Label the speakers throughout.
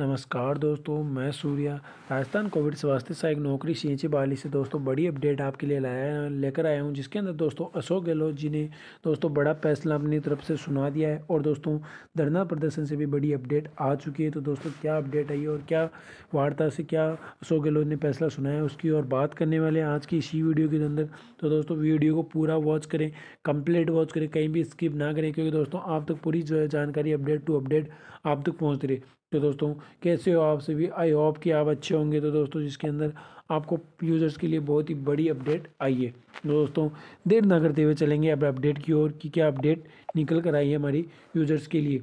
Speaker 1: नमस्कार दोस्तों मैं सूर्या राजस्थान कोविड स्वास्थ्य सहायक नौकरी सी बाली से दोस्तों बड़ी अपडेट आपके लिए लाया लेकर आया हूं जिसके अंदर दोस्तों अशोक गहलोत जी ने दोस्तों बड़ा फैसला अपनी तरफ से सुना दिया है और दोस्तों धरना प्रदर्शन से भी बड़ी अपडेट आ चुकी है तो दोस्तों क्या अपडेट आई और क्या वार्ता से क्या अशोक गहलोत ने फैसला सुनाया उसकी और बात करने वाले आज की इसी वीडियो के अंदर तो दोस्तों वीडियो को पूरा वॉच करें कंप्लीट वॉच करें कहीं भी स्किप ना करें क्योंकि दोस्तों आप तक पूरी जो है जानकारी अपडेट टू अपडेट आप तक पहुँच रही तो दोस्तों कैसे हो आप सभी आई होप कि आप अच्छे होंगे तो दोस्तों जिसके अंदर आपको यूज़र्स के लिए बहुत ही बड़ी अपडेट आई है तो दोस्तों देर ना करते हुए चलेंगे अब अपडेट की ओर कि क्या अपडेट निकल कर आई है हमारी यूज़र्स के लिए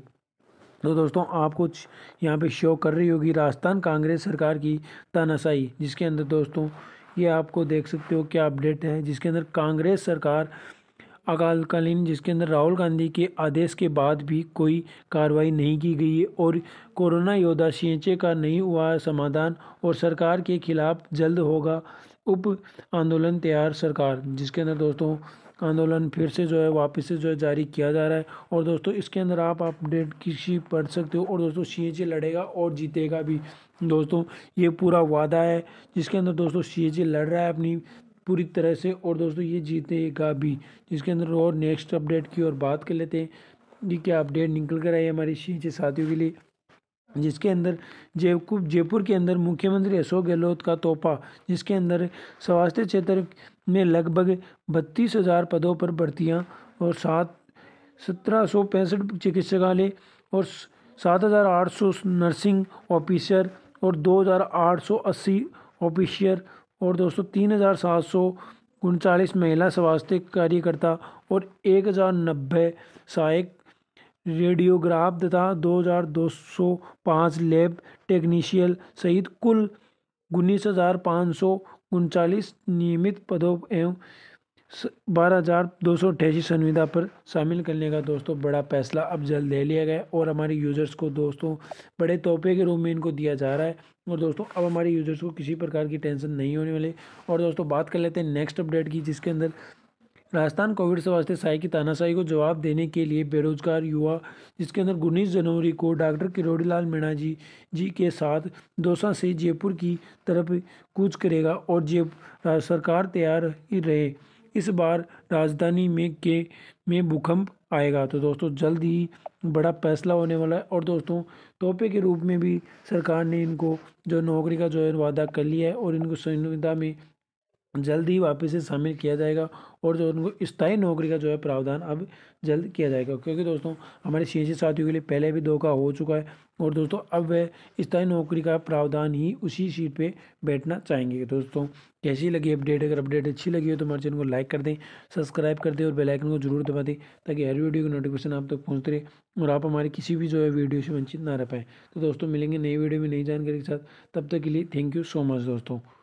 Speaker 1: तो दोस्तों आप कुछ यहाँ पे शो कर रही होगी राजस्थान कांग्रेस सरकार की तानाशाही जिसके अंदर दोस्तों ये आपको देख सकते हो क्या अपडेट है जिसके अंदर कांग्रेस सरकार अकालकालीन जिसके अंदर राहुल गांधी के आदेश के बाद भी कोई कार्रवाई नहीं की गई है और कोरोना योद्धा सींचे का नहीं हुआ समाधान और सरकार के खिलाफ जल्द होगा उप आंदोलन तैयार सरकार जिसके अंदर दोस्तों आंदोलन फिर से जो है वापस से जो है जारी किया जा रहा है और दोस्तों इसके अंदर आप अपडेट किसी पढ़ सकते हो और दोस्तों सी लड़ेगा और जीतेगा भी दोस्तों ये पूरा वादा है जिसके अंदर दोस्तों सी लड़ रहा है अपनी पूरी तरह से और दोस्तों ये जीतेगा भी जिसके अंदर और नेक्स्ट अपडेट की और बात कर लेते हैं ये क्या अपडेट निकल कर आई हमारे शीर्ष साथियों के लिए जिसके अंदर जयकूब जयपुर के अंदर मुख्यमंत्री अशोक गहलोत का तोहफा जिसके अंदर स्वास्थ्य क्षेत्र में लगभग बत्तीस हज़ार पदों पर भर्तियाँ और सात सत्रह सौ पैंसठ चिकित्सकालय और सात हज़ार आठ सौ नर्सिंग ऑफिसर और दो हज़ार आठ सौ अस्सी ऑफिसर और दोस्तों तीन हज़ार सात सौ उनचालीस महिला स्वास्थ्य कार्यकर्ता और एक हज़ार नब्बे सहायक रेडियोग्राफ तथा दो हज़ार दो सौ पाँच लैब टेक्नीशियल सहित कुल उन्नीस हज़ार पाँच सौ उनचालीस नियमित पदों एवं बारह हज़ार दो सौ संविदा पर शामिल करने का दोस्तों बड़ा फैसला अब जल्द ले लिया गया और हमारे यूज़र्स को दोस्तों बड़े तोहफे के रूप में इनको दिया जा रहा है और दोस्तों अब हमारे यूज़र्स को किसी प्रकार की टेंशन नहीं होने वाली और दोस्तों बात कर लेते हैं नेक्स्ट अपडेट की जिसके अंदर राजस्थान कोविड से वास्ते साई की तानाशाही को जवाब देने के लिए बेरोजगार युवा जिसके अंदर उन्नीस जनवरी को डॉक्टर किरोड़ी लाल मीणा जी जी के साथ दोसा से जयपुर की तरफ कूच करेगा और जयपुर सरकार तैयार ही रहे इस बार राजधानी में के में भूकंप आएगा तो दोस्तों जल्द ही बड़ा फैसला होने वाला है और दोस्तों तोहफे के रूप में भी सरकार ने इनको जो नौकरी का जो है वादा कर लिया है और इनको संविदा में जल्द ही वापस से शामिल किया जाएगा और जो उनको स्थायी नौकरी का जो है प्रावधान अब जल्द किया जाएगा क्योंकि दोस्तों हमारे सी साथियों के लिए पहले भी धोखा हो चुका है और दोस्तों अब वह स्थायी नौकरी का प्रावधान ही उसी सीट पे बैठना चाहेंगे दोस्तों कैसी लगी अपडेट अगर अपडेट अच्छी लगी हो तो हमारे चैनल को लाइक कर दें सब्सक्राइब कर दें और बेलाइकन को जरूर दबा दें ताकि हर वीडियो की नोटिफिकेशन आप तक पहुँचते रहे और आप हमारे किसी भी जो है वीडियो से वंचित ना रह पाएँ तो दोस्तों मिलेंगे नई वीडियो में नई जानकारी के साथ तब तक के लिए थैंक यू सो मच दोस्तों